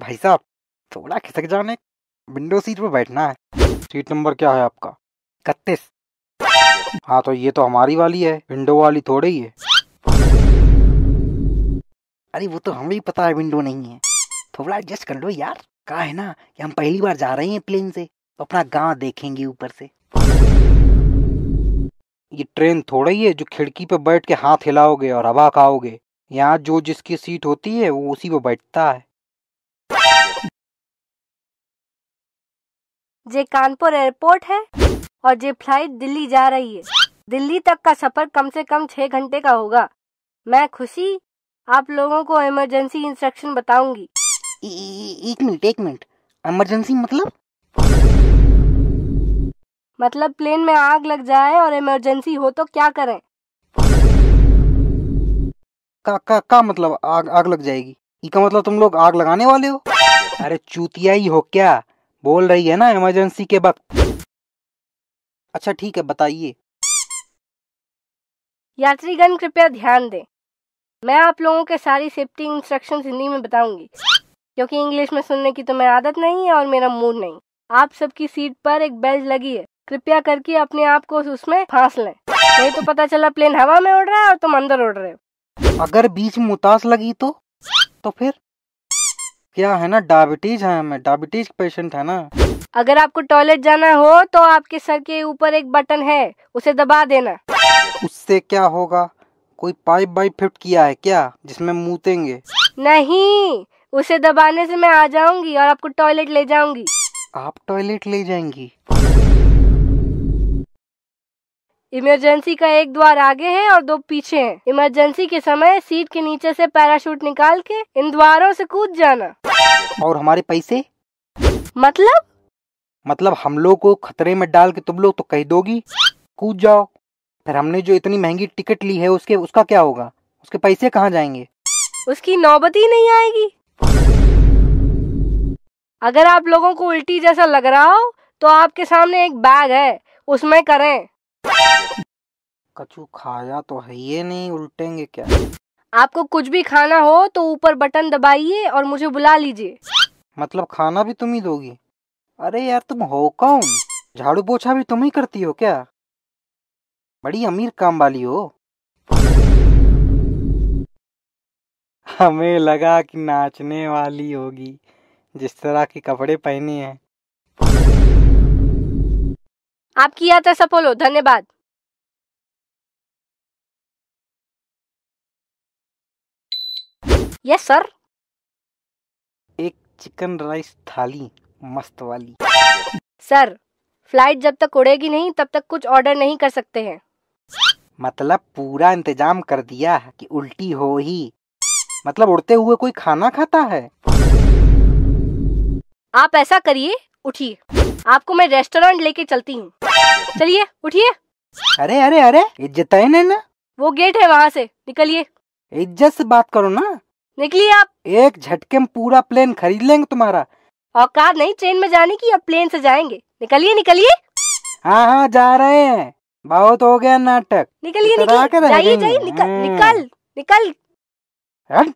भाई साहब थोड़ा खिसक जाने विंडो सीट पर बैठना है सीट नंबर क्या है आपका इकतीस हाँ तो ये तो हमारी वाली है विंडो वाली थोड़ी ही है अरे वो तो हमें पता है विंडो नहीं है थोड़ा एडजस्ट कर लो यार कहा है ना कि हम पहली बार जा रहे हैं प्लेन से तो अपना गांव देखेंगे ऊपर से ये ट्रेन थोड़ा ही है जो खिड़की पर बैठ के हाथ हिलाओगे और हवा खाओगे यहाँ जो जिसकी सीट होती है वो उसी पर बैठता है जे कानपुर एयरपोर्ट है और जे फ्लाइट दिल्ली जा रही है दिल्ली तक का सफर कम से कम छह घंटे का होगा मैं खुशी आप लोगों को इमरजेंसी इंस्ट्रक्शन बताऊंगी एक मिनट एक मिनट इमरजेंसी मतलब मतलब प्लेन में आग लग जाए और इमरजेंसी हो तो क्या करें का का का मतलब आग आग लग जाएगी इका मतलब तुम लोग आग लगाने वाले हो अरे चूतिया ही हो क्या बोल रही है ना इमरजेंसी के वक्त अच्छा ठीक है बताइए यात्रीगण कृपया ध्यान दें मैं आप लोगों के सारी सेफ्टी इंस्ट्रक्शंस हिंदी में बताऊंगी क्योंकि इंग्लिश में सुनने की तो मैं आदत नहीं है और मेरा मूड नहीं आप सबकी सीट पर एक बेल्ट लगी है कृपया करके अपने आप को उसमें फांस लें नहीं तो पता चला प्लेन हवा में उड़ रहा है और तुम अंदर उड़ रहे हो अगर बीच में उतास लगी तो तो फिर क्या है ना डायबिटीज है हमें डायबिटीज पेशेंट है ना अगर आपको टॉयलेट जाना हो तो आपके सर के ऊपर एक बटन है उसे दबा देना उससे क्या होगा कोई पाइप बाइप फिट किया है क्या जिसमें मूतेंगे नहीं उसे दबाने से मैं आ जाऊंगी और आपको टॉयलेट ले जाऊंगी आप टॉयलेट ले जाएंगी इमरजेंसी का एक द्वार आगे है और दो पीछे हैं। इमरजेंसी के समय सीट के नीचे से पैराशूट निकाल के इन द्वारों से कूद जाना और हमारे पैसे मतलब मतलब हम लोग को खतरे में डाल के तुम लोग तो कह दोगी कूद जाओ फिर हमने जो इतनी महंगी टिकट ली है उसके उसका क्या होगा उसके पैसे कहाँ जाएंगे उसकी नौबत ही नहीं आएगी अगर आप लोगों को उल्टी जैसा लग रहा हो तो आपके सामने एक बैग है उसमें करें कछु खाया तो है ये नहीं उल्टेंगे क्या आपको कुछ भी खाना हो तो ऊपर बटन दबाइए और मुझे बुला लीजिए मतलब खाना भी तुम ही दोगी अरे यार तुम हो कौन झाड़ू पोछा भी तुम ही करती हो क्या बड़ी अमीर काम वाली हो हमें लगा कि नाचने वाली होगी जिस तरह के कपड़े पहने हैं आपकी यात्रा सफल हो धन्यवाद यस सर एक चिकन राइस थाली मस्त वाली सर फ्लाइट जब तक उड़ेगी नहीं तब तक कुछ ऑर्डर नहीं कर सकते हैं मतलब पूरा इंतजाम कर दिया कि उल्टी हो ही मतलब उड़ते हुए कोई खाना खाता है आप ऐसा करिए उठिए आपको मैं रेस्टोरेंट लेके चलती हूँ चलिए उठिए अरे अरे अरे इज्जत है ना वो गेट है वहाँ से निकलिए इज्जत से बात करो ना निकली आप एक झटके में पूरा प्लेन खरीद लेंगे तुम्हारा औकात नहीं ट्रेन में जाने की अब प्लेन से जाएंगे निकलिए निकलिए हाँ हाँ जा रहे हैं बहुत हो गया नाटक निकलिए जाइए जाइए निकल निकल निकल